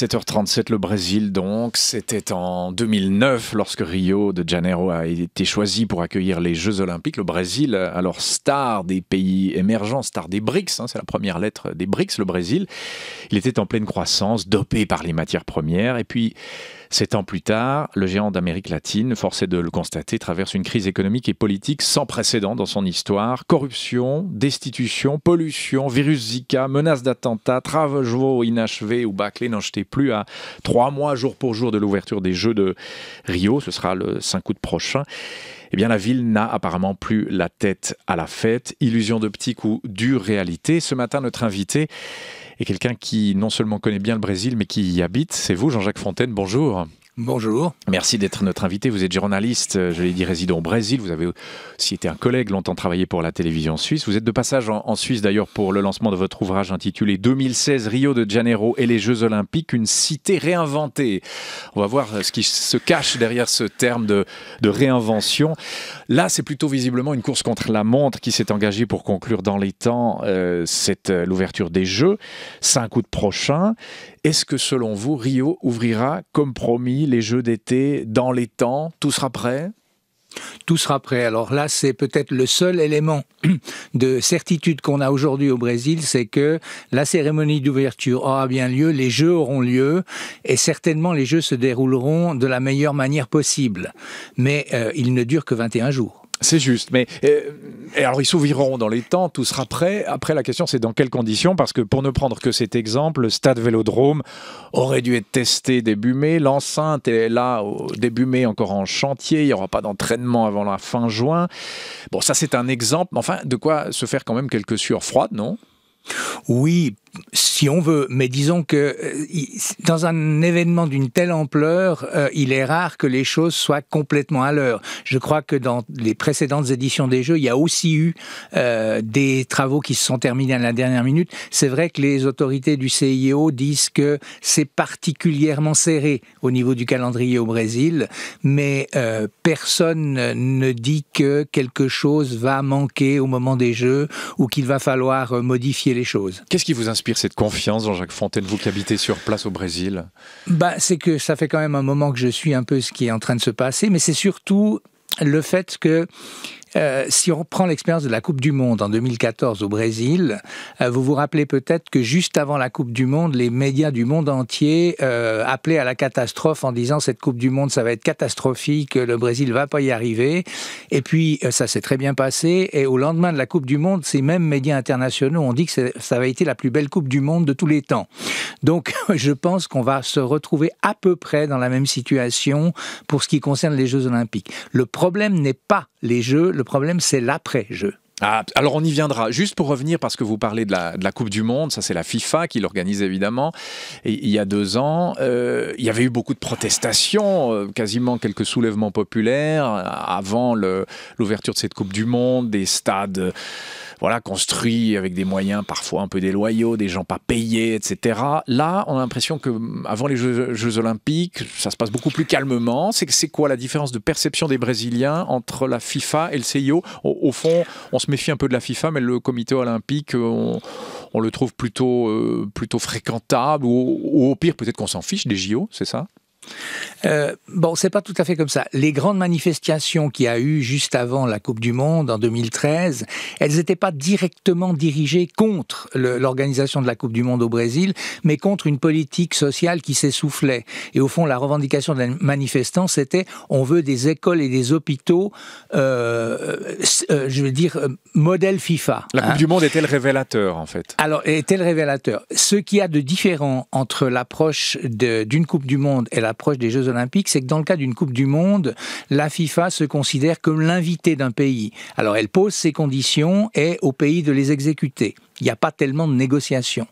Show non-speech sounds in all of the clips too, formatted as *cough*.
7 h 37 le Brésil donc. C'était en 2009 lorsque Rio de Janeiro a été choisi pour accueillir les Jeux Olympiques. Le Brésil, alors star des pays émergents, star des BRICS, hein, c'est la première lettre des BRICS, le Brésil. Il était en pleine croissance, dopé par les matières premières. Et puis, Sept ans plus tard, le géant d'Amérique latine, forcé de le constater, traverse une crise économique et politique sans précédent dans son histoire. Corruption, destitution, pollution, virus Zika, menace d'attentats, travaux inachevés ou bâclés, n'en jetez plus à trois mois jour pour jour de l'ouverture des Jeux de Rio, ce sera le 5 août prochain eh bien la ville n'a apparemment plus la tête à la fête. Illusion d'optique ou dure réalité. Ce matin, notre invité et quelqu'un qui non seulement connaît bien le Brésil, mais qui y habite. C'est vous, Jean-Jacques Fontaine. Bonjour. Bonjour. Merci d'être notre invité. Vous êtes journaliste, euh, je l'ai dit, résident au Brésil. Vous avez aussi été un collègue, longtemps travaillé pour la télévision suisse. Vous êtes de passage en, Suisse d'ailleurs pour le lancement de votre ouvrage intitulé 2016 Rio de Janeiro et les Jeux Olympiques, une cité réinventée. On va voir euh, ce qui se cache derrière ce terme de, réinvention. Là, c'est plutôt visiblement une course contre la montre qui s'est engagée pour conclure dans les temps euh, cette l'ouverture des Jeux, 5 août prochain. Est-ce que selon vous, Rio ouvrira, comme promis, les Jeux d'été dans les temps Tout sera prêt tout sera prêt. Alors là, c'est peut-être le seul élément de certitude qu'on a aujourd'hui au Brésil, c'est que la cérémonie d'ouverture aura bien lieu, les jeux auront lieu, et certainement les jeux se dérouleront de la meilleure manière possible. Mais euh, ils ne durent que 21 jours. C'est juste, mais euh, et alors ils s'ouvriront dans les temps, tout sera prêt. Après, la question c'est dans quelles conditions, parce que pour ne prendre que cet exemple, le stade Vélodrome aurait dû être testé début mai, l'enceinte est là au début mai encore en chantier, il n'y aura pas d'entraînement avant la fin juin. Bon, ça c'est un exemple, mais enfin, de quoi se faire quand même quelques sueurs froides, non oui, si on veut, mais disons que euh, dans un événement d'une telle ampleur, euh, il est rare que les choses soient complètement à l'heure. Je crois que dans les précédentes éditions des Jeux, il y a aussi eu euh, des travaux qui se sont terminés à la dernière minute. C'est vrai que les autorités du CIO disent que c'est particulièrement serré au niveau du calendrier au Brésil, mais personne ne dit que quelque chose va manquer au moment des Jeux ou qu'il va falloir modifier les choses. Qu'est-ce qui vous inspire inspire cette confiance, Jean-Jacques Fontaine, vous qui habitez sur place au Brésil bah, C'est que ça fait quand même un moment que je suis un peu ce qui est en train de se passer, mais c'est surtout le fait que euh, si on prend l'expérience de la Coupe du Monde en 2014 au Brésil, euh, vous vous rappelez peut-être que juste avant la Coupe du Monde, les médias du monde entier euh, appelaient à la catastrophe en disant cette Coupe du Monde, ça va être catastrophique, le Brésil va pas y arriver. Et puis ça s'est très bien passé. Et au lendemain de la Coupe du Monde, ces mêmes médias internationaux ont dit que ça avait été la plus belle Coupe du Monde de tous les temps. Donc *laughs* je pense qu'on va se retrouver à peu près dans la même situation pour ce qui concerne les Jeux Olympiques. Le problème n'est pas les Jeux, le problème, c'est l'après-jeu. Ah, alors on y viendra. Juste pour revenir, parce que vous parlez de la, Coupe du Monde, ça c'est la FIFA qui l'organise évidemment. il y a deux ans, euh, il y avait eu beaucoup de protestations, euh, quasiment quelques soulèvements populaires euh, avant l'ouverture de cette Coupe du Monde, des stades. voilà, construits avec des moyens parfois un peu déloyaux, des gens pas payés, etc. Là, on a l'impression que hum, avant les Jeux, Olympiques, ça se passe beaucoup plus calmement. C'est quoi la différence de perception des Brésiliens entre la FIFA et le CIO au fond, on se méfie un peu de la FIFA, mais le comité olympique, euh, on, le trouve plutôt, euh, plutôt fréquentable, ou au pire, peut-être qu'on s'en fiche des JO, c'est ça euh, bon, c'est pas tout à fait comme ça. Les grandes manifestations qu'il y a eu juste avant la Coupe du Monde en 2013, elles n'étaient pas directement dirigées contre l'organisation de la Coupe du Monde au Brésil, mais contre une politique sociale qui s'essoufflait. Et au fond, la revendication des manifestants, c'était on veut des écoles et des hôpitaux, euh, euh, je veux dire, modèle FIFA. La Coupe hein. du Monde était le révélateur, en fait. Alors, était le révélateur. Ce qu'il y a de différent entre l'approche d'une Coupe du Monde et la l'approche des Jeux Olympiques, c'est que dans le cas d'une Coupe du Monde, la FIFA se considère comme l'invité d'un pays. Alors elle pose ses conditions et au pays de les exécuter. Il n'y a pas tellement de négociations.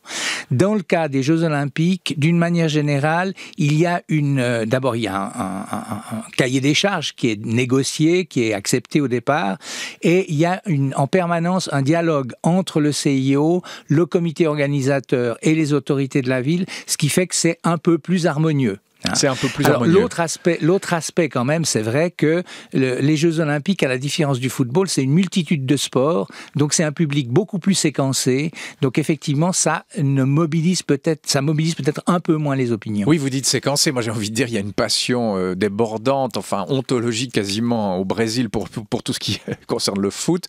Dans le cas des Jeux Olympiques, d'une manière générale, il y a une. Euh, d'abord, il y a un, cahier des charges qui est négocié, qui est accepté au départ, et il y a en permanence un dialogue entre le CIO, le comité organisateur et les autorités de la ville, ce qui fait que c'est un peu plus harmonieux. Hein? C'est un peu plus l'autre aspect, l'autre aspect quand même, c'est vrai que les Jeux Olympiques, à la différence du football, c'est une multitude de sports, donc c'est un public beaucoup plus séquencé. Donc effectivement, ça ne mobilise peut-être, ça mobilise peut-être un peu moins les opinions. Oui, vous dites séquencé. Moi, j'ai envie de dire, il y a une passion euh, débordante, enfin ontologique quasiment au Brésil pour pour tout ce qui *laughs* concerne le foot,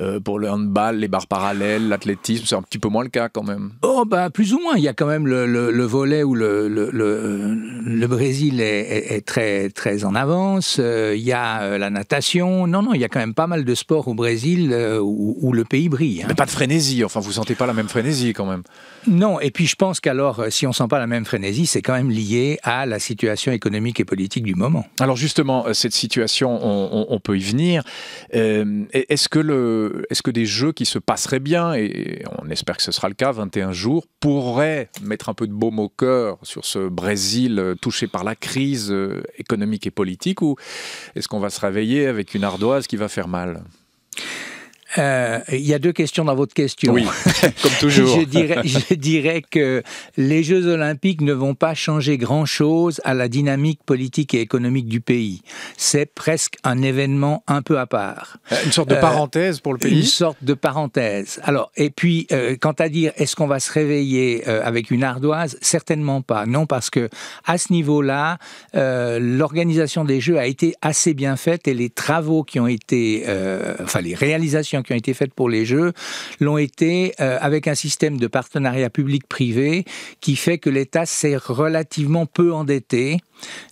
euh, pour le handball, les barres parallèles, l'athlétisme, c'est un petit peu moins le cas quand même. Oh bah plus ou moins. Il y a quand même le, le volet ou le euh, le Brésil est, très, très en avance. Il euh, y a euh, la natation. Non, non, il y a quand même pas mal de sports au Brésil euh, où, le pays brille. Hein. Mais pas de frénésie. Enfin, vous sentez pas la même frénésie quand même. Non. Et puis je pense qu'alors, si on sent pas la même frénésie, c'est quand même lié à la situation économique et politique du moment. Alors justement, cette situation, on, peut y venir. est-ce que le, est-ce que des jeux qui se passeraient bien et on espère que ce sera le cas, 21 jours, pourraient mettre un peu de baume au cœur sur ce Brésil euh, touché par la crise euh, économique et politique ou est-ce qu'on va se réveiller avec une ardoise qui va faire mal euh, il y a deux questions dans votre question. Oui, *laughs* comme toujours. je, dirais, je, dirais, que les Jeux olympiques ne vont pas changer grand-chose à la dynamique politique et économique du pays. C'est presque un événement un peu à part. Euh, une sorte de euh, parenthèse pour le pays Une sorte de parenthèse. Alors, et puis, quant à dire, est-ce qu'on va se réveiller avec une ardoise Certainement pas. Non, parce que à ce niveau-là, l'organisation des Jeux a été assez bien faite et les travaux qui ont été, enfin les réalisations Hein, qui ont été faites pour les Jeux l'ont été euh, avec un système de partenariat public-privé qui fait que l'État s'est relativement peu endetté.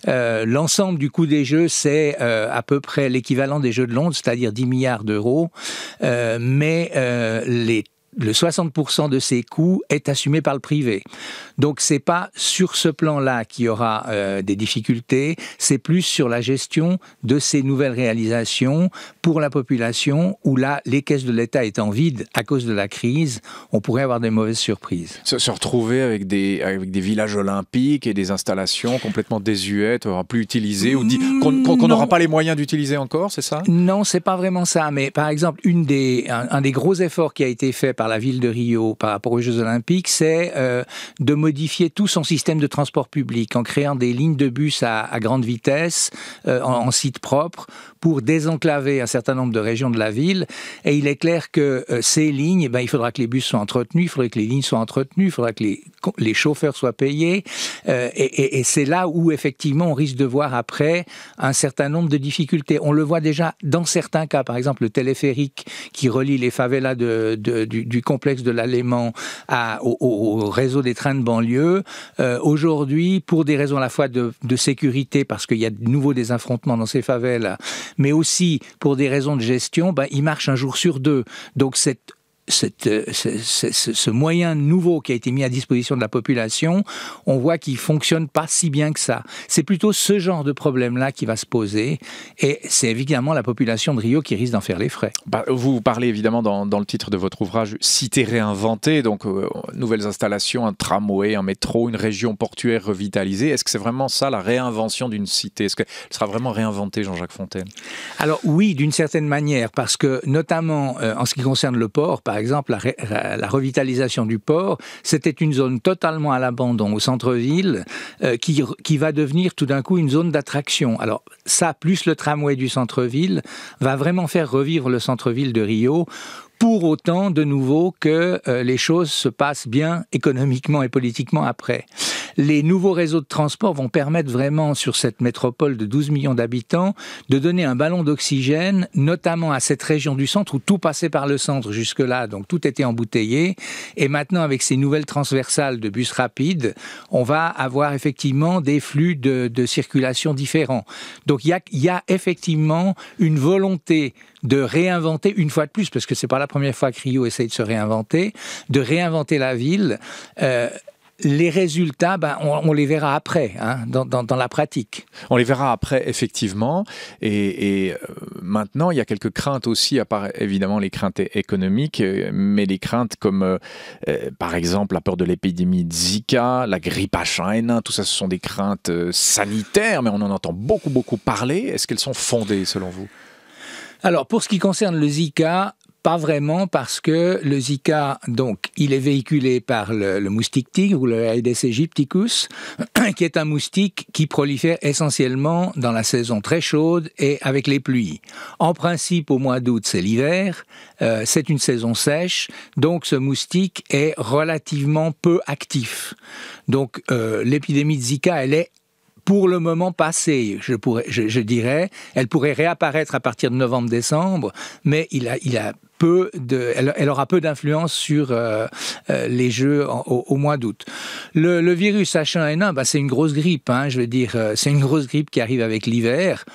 Euh, l'ensemble du coût des Jeux, c'est euh, à peu près l'équivalent des Jeux de Londres, c'est-à-dire 10 milliards d'euros. mais les le 60% de ces coûts est assumé par le privé. Donc c'est pas sur ce plan-là qu'il y aura euh, des difficultés, c'est plus sur la gestion de ces nouvelles réalisations pour la population où là les caisses de l'État étant vides à cause de la crise, on pourrait avoir des mauvaises surprises. Se, retrouver avec des avec des villages olympiques et des installations complètement désuètes, euh, plus utilisées ou qu'on n'aura pas les moyens d'utiliser encore, c'est ça Non, c'est pas vraiment ça, mais par exemple une des un des gros efforts qui a été fait par la ville de Rio par rapport aux Jeux Olympiques, c'est euh, de modifier tout son système de transport public en créant des lignes de bus à, grande vitesse, euh, en, site propre, pour désenclaver un certain nombre de régions de la ville. Et il est clair que euh, ces lignes, eh ben, il faudra que les bus soient entretenus, il faudra que les lignes soient entretenues, il faudra que les, les chauffeurs soient payés. et, c'est là où, effectivement, on risque de voir après un certain nombre de difficultés. On le voit déjà dans certains cas, par exemple le téléphérique qui relie les favelas de, du du complexe de l'Allemand au, réseau des trains de banlieue. Euh, aujourd'hui, pour des raisons à la fois de, sécurité, parce qu'il y a de nouveaux des affrontements dans ces favelles, mais aussi pour des raisons de gestion, ben, il marche un jour sur deux. Donc cette cette, euh, ce, moyen nouveau qui a été mis à disposition de la population, on voit qu'il fonctionne pas si bien que ça. C'est plutôt ce genre de problème-là qui va se poser, et c'est évidemment la population de Rio qui risque d'en faire les frais. Bah, vous parlez évidemment dans, le titre de votre ouvrage Cité réinventée, donc euh, nouvelles installations, un tramway, un métro, une région portuaire revitalisée. Est-ce que c'est vraiment ça la réinvention d'une cité Est-ce qu'elle sera vraiment réinventée, Jean-Jacques Fontaine Alors oui, d'une certaine manière, parce que notamment euh, en ce qui concerne le port, par par exemple, la, revitalisation du port, c'était une zone totalement à l'abandon au centre-ville euh, qui, va devenir tout d'un coup une zone d'attraction. Alors ça, plus le tramway du centre-ville, va vraiment faire revivre le centre-ville de Rio pour autant de nouveau que euh, les choses se passent bien économiquement et politiquement après les nouveaux réseaux de transport vont permettre vraiment sur cette métropole de 12 millions d'habitants de donner un ballon d'oxygène, notamment à cette région du centre où tout passait par le centre jusque-là, donc tout était embouteillé. Et maintenant, avec ces nouvelles transversales de bus rapides, on va avoir effectivement des flux de, circulation différents. Donc il y, a, effectivement une volonté de réinventer une fois de plus, parce que c'est pas la première fois que Rio essaye de se réinventer, de réinventer la ville. Euh, les résultats, ben, on, les verra après, hein, dans, la pratique. On les verra après, effectivement. Et, euh, maintenant, il y a quelques craintes aussi, à part évidemment les craintes économiques, euh, mais les craintes comme, euh, par exemple, la peur de l'épidémie de Zika, la grippe H1N1, tout ça, ce sont des craintes sanitaires, mais on en entend beaucoup, beaucoup parler. Est-ce qu'elles sont fondées, selon vous alors, pour ce qui concerne le Zika, pas vraiment parce que le Zika, donc, il est véhiculé par le, moustique tigre ou le Aedes aegypticus, *clears throat* qui est un moustique qui prolifère essentiellement dans la saison très chaude et avec les pluies. En principe, au mois d'août, c'est l'hiver, euh, c'est une saison sèche, donc ce moustique est relativement peu actif. Donc euh, l'épidémie de Zika, elle est pour le moment passée je, pourrais, je, dirais. Elle pourrait réapparaître à partir de novembre-décembre, mais il a, il a peu de, elle, aura peu d'influence sur euh, euh, les jeux au, mois d'août. Le, virus H1N1, bah, c'est une grosse grippe, hein, je veux dire, euh, c'est une grosse grippe qui arrive avec l'hiver.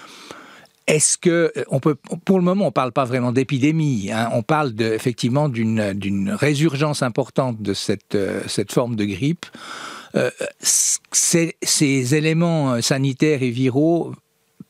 Est-ce que on peut, pour le moment, on ne parle pas vraiment d'épidémie. Hein, on parle effectivement d'une résurgence importante de cette, cette forme de grippe. ces éléments sanitaires et viraux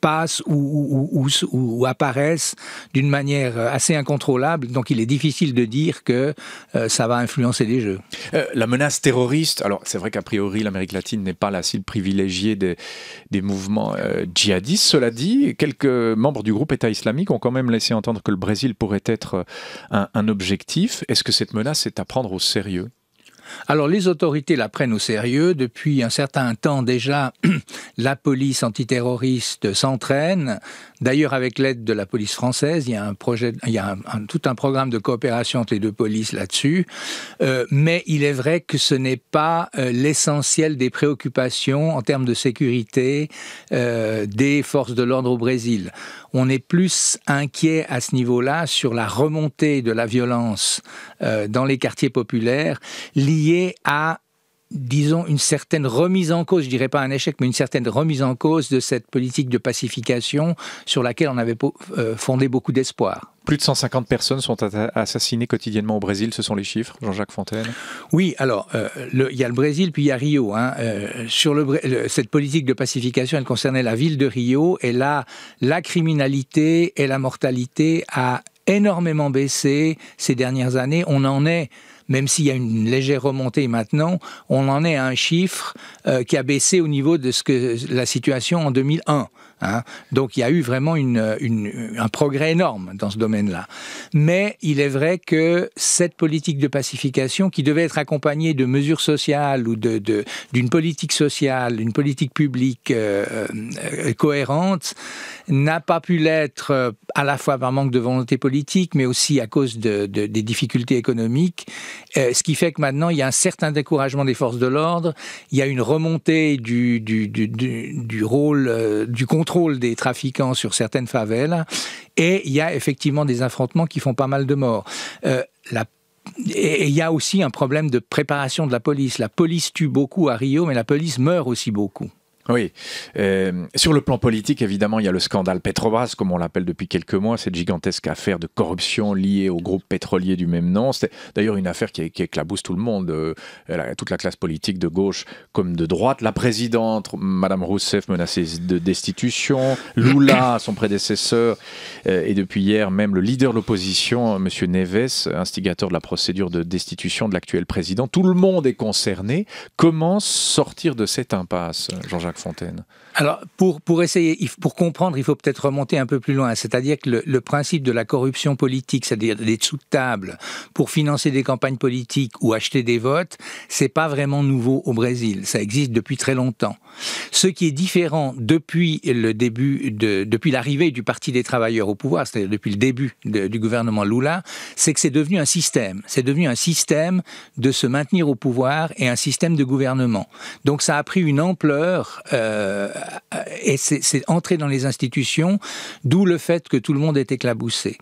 passent ou, apparaissent d'une manière euh, assez incontrôlable. Donc il est difficile de dire que euh, ça va influencer les jeux. Euh, la menace terroriste, alors c'est vrai qu'a priori l'Amérique latine n'est pas la cible privilégiée des, mouvements djihadistes. Cela dit, quelques membres du groupe État islamique ont quand même laissé entendre que le Brésil pourrait être un objectif. Est-ce que cette menace est à prendre au sérieux alors les autorités la prennent au sérieux. Depuis un certain temps déjà, *clears throat* la police antiterroriste s'entraîne. D'ailleurs, avec l'aide de la police française, il y a un projet, il y tout un programme de coopération entre les deux polices là-dessus. Euh, mais il est vrai que ce n'est pas euh, l'essentiel des préoccupations en termes de sécurité euh, des forces de l'ordre au Brésil. On est plus inquiet à ce niveau-là sur la remontée de la violence dans les quartiers populaires lié à disons, une certaine remise en cause, je dirais pas un échec, mais une certaine remise en cause de cette politique de pacification sur laquelle on avait euh, fondé beaucoup d'espoir. Plus de 150 personnes sont assassinées quotidiennement au Brésil, ce sont les chiffres, Jean-Jacques Fontaine Oui, alors, euh, il y a le Brésil, puis il y a Rio. Hein. Euh, sur cette politique de pacification, elle concernait la ville de Rio, et là, la criminalité et la mortalité a énormément baissé ces dernières années. On en est même s'il y a une légère remontée maintenant, on en est à un chiffre euh, qui a baissé au niveau de ce que la situation en 2001. Hein. Donc il y a eu vraiment un progrès énorme dans ce domaine-là. Mais il est vrai que cette politique de pacification, qui devait être accompagnée de mesures sociales ou d'une de, d'une politique sociale, d'une politique publique euh, euh, euh, cohérente, n'a pas pu l'être à la fois par manque de volonté politique, mais aussi à cause des difficultés économiques. ce qui fait que maintenant, il y a un certain découragement des forces de l'ordre, il y a une remontée du, du, du rôle, du contrôle des trafiquants sur certaines favelas. Et il y a effectivement des affrontements qui font pas mal de morts. Euh, et il y a aussi un problème de préparation de la police. La police tue beaucoup à Rio, mais la police meurt aussi beaucoup. Oui. Euh, sur le plan politique, évidemment, il y a le scandale Petrobras, comme on l'appelle depuis quelques mois, cette gigantesque affaire de corruption liée au groupe pétrolier du même nom. C'est d'ailleurs une affaire qui, éclabousse tout le monde, euh, toute la classe politique de gauche comme de droite. La présidente, Madame Rousseff, menacée de destitution. Lula, son prédécesseur, euh, et depuis hier, même le leader de l'opposition, Monsieur Neves, instigateur de la procédure de destitution de l'actuel président. Tout le monde est concerné. Comment sortir de cette impasse, Jean-Jacques Fontaine Alors, pour, pour essayer, pour comprendre, il faut peut-être remonter un peu plus loin. C'est-à-dire que le, principe de la corruption politique, c'est-à-dire des sous de table pour financer des campagnes politiques ou acheter des votes, c'est pas vraiment nouveau au Brésil. Ça existe depuis très longtemps. Ce qui est différent depuis le début, de, depuis l'arrivée du Parti des travailleurs au pouvoir, c'est-à-dire depuis le début du gouvernement Lula, c'est que c'est devenu un système. C'est devenu un système de se maintenir au pouvoir et un système de gouvernement. Donc ça a pris une ampleur euh, euh, et c'est entrer dans les institutions, d'où le fait que tout le monde est éclaboussé.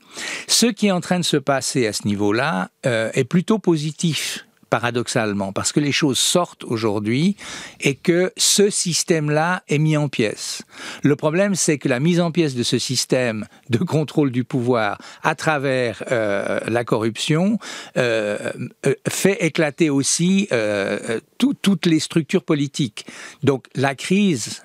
Ce qui est en train de se passer à ce niveau-là euh, est plutôt positif paradoxalement, parce que les choses sortent aujourd'hui et que ce système-là est mis en pièces. Le problème, c'est que la mise en pièces de ce système de contrôle du pouvoir à travers euh, la corruption euh, euh, fait éclater aussi toutes les structures politiques. Donc la crise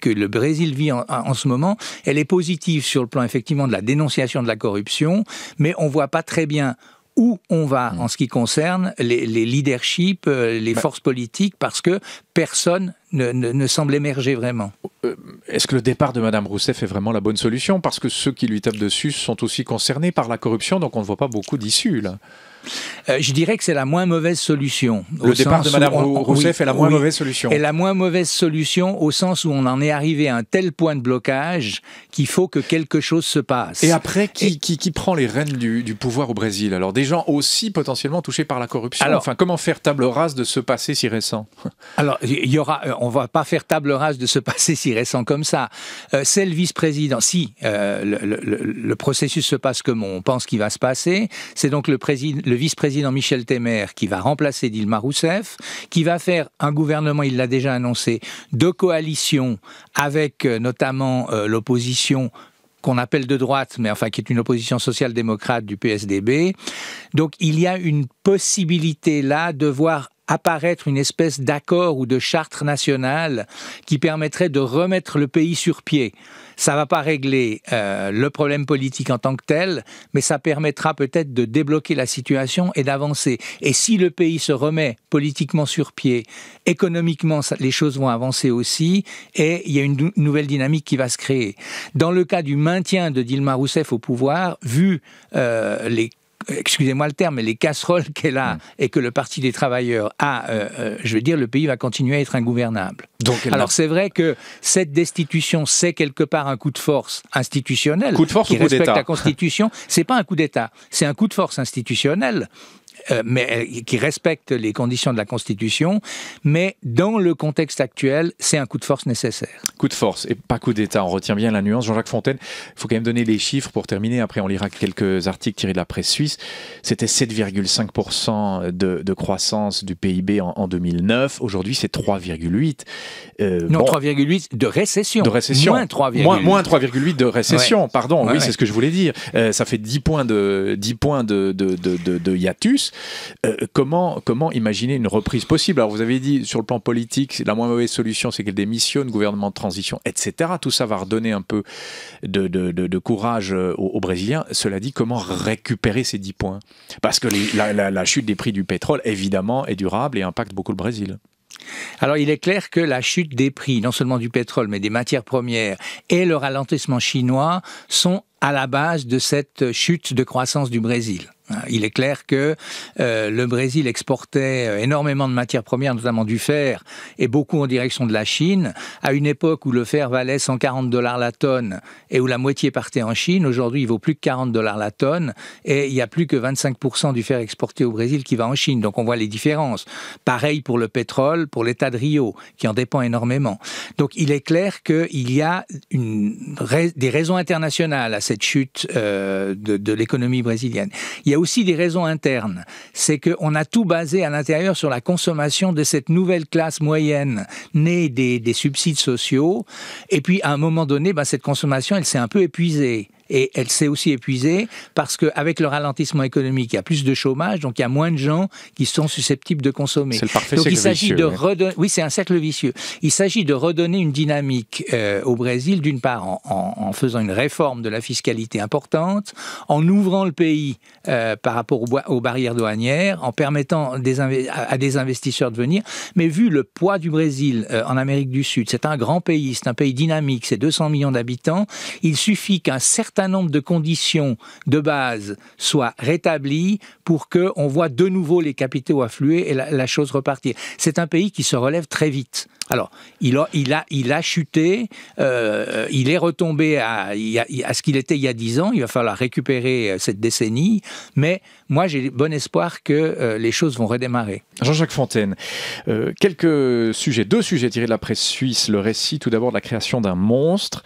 que le Brésil vit en, ce moment, elle est positive sur le plan effectivement de la dénonciation de la corruption, mais on ne voit pas très bien où on va mm. en ce qui concerne les, leaderships, euh, les bah. forces politiques, parce que personne ne, semble émerger vraiment. Euh, est-ce que le départ de Mme Rousseff est vraiment la bonne solution Parce que ceux qui lui tapent dessus sont aussi concernés par la corruption, donc on ne voit pas beaucoup d'issues là. Euh, je dirais que c'est la moins mauvaise solution. Le départ de Mme Rousseff est la moins mauvaise solution. Et la moins mauvaise solution au sens où on en est arrivé à un tel point de blocage qu'il faut que quelque chose se passe. Et après, qui, qui, qui prend les rênes du, du pouvoir au Brésil Alors des gens aussi potentiellement touchés par la corruption. Alors, enfin, comment faire table rase de ce passé si récent *laughs* Alors, il y aura, euh, on va pas faire table rase de ce passé si récent comme ça. Euh, c'est le vice-président. Si le, processus se passe comme on pense qu'il va se passer, c'est donc le, président, le vice-président Michel Temer qui va remplacer Dilma Rousseff, qui va faire un gouvernement, il l'a déjà annoncé, de coalition avec euh, notamment euh, l'opposition qu'on appelle de droite, mais enfin qui est une opposition social-démocrate du PSDB. Donc il y a une possibilité là de voir apparaître une espèce d'accord ou de charte nationale qui permettrait de remettre le pays sur pied. Ça ne va pas régler euh, le problème politique en tant que tel, mais ça permettra peut-être de débloquer la situation et d'avancer. Et si le pays se remet politiquement sur pied, économiquement, les choses vont avancer aussi, et il y a une nouvelle dynamique qui va se créer. Dans le cas du maintien de Dilma Rousseff au pouvoir, vu euh, les excusez-moi le terme, mais les casseroles qu'elle a mm. et que le Parti des travailleurs a, euh, euh, je veux dire, le pays va continuer à être ingouvernable. Donc Alors c'est vrai que cette destitution, c'est quelque part un coup de force institutionnel coup de force qui respecte la Constitution. C'est pas un coup d'État, c'est un coup de force institutionnel euh, mais euh, qui respecte les conditions de la Constitution, mais dans le contexte actuel, c'est un coup de force nécessaire. Coup de force et pas coup d'État. On retient bien la nuance. Jean-Jacques Fontaine, il faut quand même donner les chiffres pour terminer. Après, on lira quelques articles tirés de la presse suisse. C'était 7,5% de, croissance du PIB en, 2009. Aujourd'hui, c'est 3,8. Euh, non, 3,8 de récession. De récession. Moins 3,8. Moins, 3,8 de récession, pardon. oui, c'est ce que je voulais dire. ça fait 10 points de, 10 points de hiatus. Euh, comment, imaginer une reprise possible Alors vous avez dit sur le plan politique, la moins mauvaise solution c'est qu'elle démissionne, gouvernement de transition, etc. Tout ça va redonner un peu de, courage euh, aux, Brésiliens. Cela dit, comment récupérer ces 10 points Parce que la chute des prix du pétrole, évidemment, est durable et impacte beaucoup le Brésil. Alors il est clair que la chute des prix, non seulement du pétrole, mais des matières premières et le ralentissement chinois sont à la base de cette chute de croissance du Brésil. Il est clair que euh, le Brésil exportait euh, énormément de matières premières, notamment du fer, et beaucoup en direction de la Chine. À une époque où le fer valait 140 dollars la tonne et où la moitié partait en Chine, aujourd'hui il vaut plus que 40 dollars la tonne et il n'y a plus que 25% du fer exporté au Brésil qui va en Chine. Donc on voit les différences. Pareil pour le pétrole, pour l'état de Rio, qui en dépend énormément. Donc il est clair qu'il y a une, des raisons internationales à cette chute euh, de, de l'économie brésilienne. Il a aussi des raisons internes. C'est qu'on a tout basé à l'intérieur sur la consommation de cette nouvelle classe moyenne née des, subsides sociaux. Et puis, à un moment donné, ben, cette consommation, elle s'est un peu épuisée et elle s'est aussi épuisée parce qu'avec le ralentissement économique, il y a plus de chômage, donc il y a moins de gens qui sont susceptibles de consommer. C'est parfait donc, il s'agit de Oui, c'est un cercle vicieux. Il s'agit de redonner une dynamique euh, au Brésil, d'une part en, faisant une réforme de la fiscalité importante, en ouvrant le pays euh, par rapport aux, barrières douanières, en permettant des à des investisseurs de venir. Mais vu le poids du Brésil euh, en Amérique du Sud, c'est un grand pays, c'est un pays dynamique, c'est 200 millions d'habitants. Il suffit qu'un certain certain nombre de conditions de base soient rétablies pour qu'on voit de nouveau les capitaux affluer et la chose repartir. C'est un pays qui se relève très vite. Alors, il a, chuté, euh, il est retombé à, ce qu'il était il y a dix ans, il va falloir récupérer euh, cette décennie, mais moi j'ai bon espoir que euh, les choses vont redémarrer. Jean-Jacques Fontaine, quelques sujets, deux sujets tirés de la presse suisse, le récit tout d'abord de la création d'un monstre,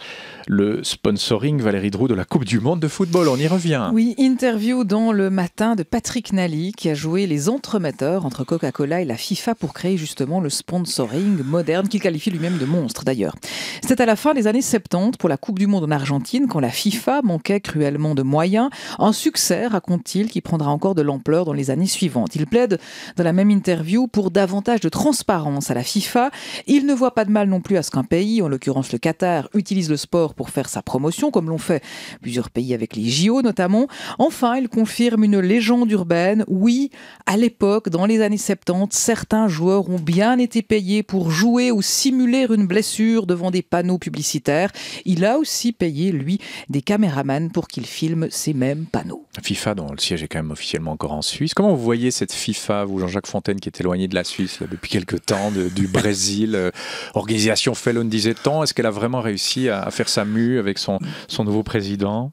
le sponsoring Valérie Drou de la Coupe du Monde de football, on y revient. Oui, interview dans le matin de Patrick Nally qui a joué les entremetteurs entre Coca-Cola et la FIFA pour créer justement le sponsoring moderne qu'il qualifie lui-même de monstre d'ailleurs. C'était à la fin des années 70 pour la Coupe du Monde en Argentine, quand la FIFA manquait cruellement de moyens. Un succès, raconte-t-il, qui prendra encore de l'ampleur dans les années suivantes. Il plaide dans la même interview pour davantage de transparence à la FIFA. Il ne voit pas de mal non plus à ce qu'un pays, en l'occurrence le Qatar, utilise le sport pour faire sa promotion, comme l'ont fait plusieurs pays avec les JO notamment. Enfin, il confirme une légende urbaine. Oui, à l'époque, dans les années 70, certains joueurs ont bien été payés pour jouer ou simuler une blessure devant des panneaux publicitaires. Il a aussi payé, lui, des caméramans pour qu'il filment ces mêmes panneaux. FIFA, dont le siège est quand même officiellement encore en Suisse. Comment vous voyez cette FIFA, vous, Jean-Jacques Fontaine, qui est éloigné de la Suisse depuis quelque temps, du *laughs* Brésil, euh, organisation felon disait on est-ce qu'elle a vraiment réussi à, faire sa mue avec son nouveau président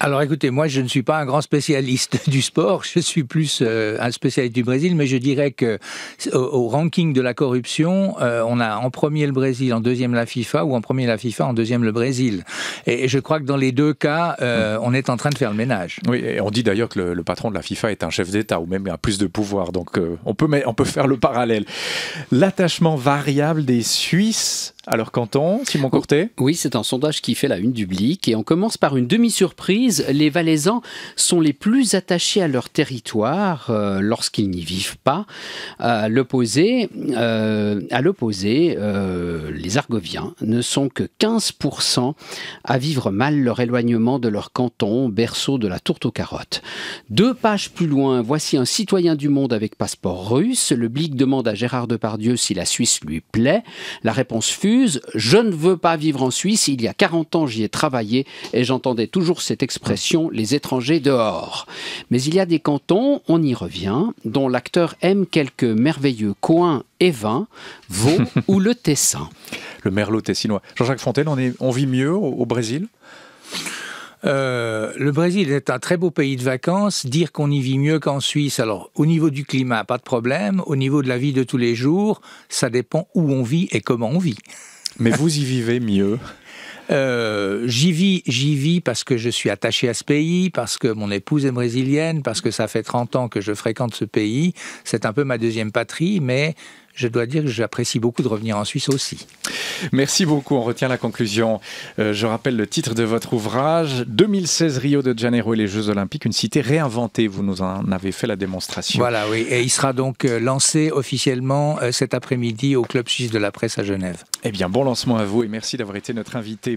alors écoutez, moi je ne suis pas un grand spécialiste *laughs* du sport, je suis plus euh, un spécialiste du Brésil, mais je dirais que au, ranking de la corruption, euh, on a en premier le Brésil, en deuxième la FIFA, ou en premier la FIFA, en deuxième le Brésil. Et, je crois que dans les deux cas, euh, on est en train de faire le ménage. Oui, et on dit d'ailleurs que le, patron de la FIFA est un chef d'État ou même a plus de pouvoir, donc on, peut, on peut faire le parallèle. L'attachement variable des Suisses leur Canton, Simon oh, Courtet Oui, c'est un sondage qui fait la une du Blic et on commence par une demi-surprise. Les Valaisans sont les plus attachés à leur territoire euh, lorsqu'ils n'y vivent pas. À l'opposé, euh, euh, les Argoviens ne sont que 15% à vivre mal leur éloignement de leur canton, berceau de la tourte aux carottes. Deux pages plus loin, voici un citoyen du monde avec passeport russe. Le Blic demande à Gérard Depardieu si la Suisse lui plaît. La réponse fut je ne veux pas vivre en Suisse, il y a 40 ans j'y ai travaillé et j'entendais toujours cette expression les étrangers dehors. Mais il y a des cantons, on y revient, dont l'acteur aime quelques merveilleux coins et vins, Vaud *laughs* ou le Tessin. Le merlot tessinois. Jean-Jacques Fontaine, on, vit mieux au Brésil euh, le Brésil est un très beau pays de vacances. Dire qu'on y vit mieux qu'en Suisse, alors au niveau du climat, pas de problème. Au niveau de la vie de tous les jours, ça dépend où on vit et comment on vit. Mais vous y vivez mieux *laughs* euh, j'y vis, j'y vis parce que je suis attaché à ce pays, parce que mon épouse est brésilienne, parce que ça fait 30 ans que je fréquente ce pays. C'est un peu ma deuxième patrie, mais je dois dire que j'apprécie beaucoup de revenir en Suisse aussi. Merci beaucoup. On retient la conclusion. Euh, je rappelle le titre de votre ouvrage 2016 Rio de Janeiro et les Jeux Olympiques, une cité réinventée. Vous nous en avez fait la démonstration. Voilà, oui. Et il sera donc euh, lancé officiellement euh, cet après-midi au Club Suisse de la Presse à Genève. Eh bien, bon lancement à vous et merci d'avoir été notre invité.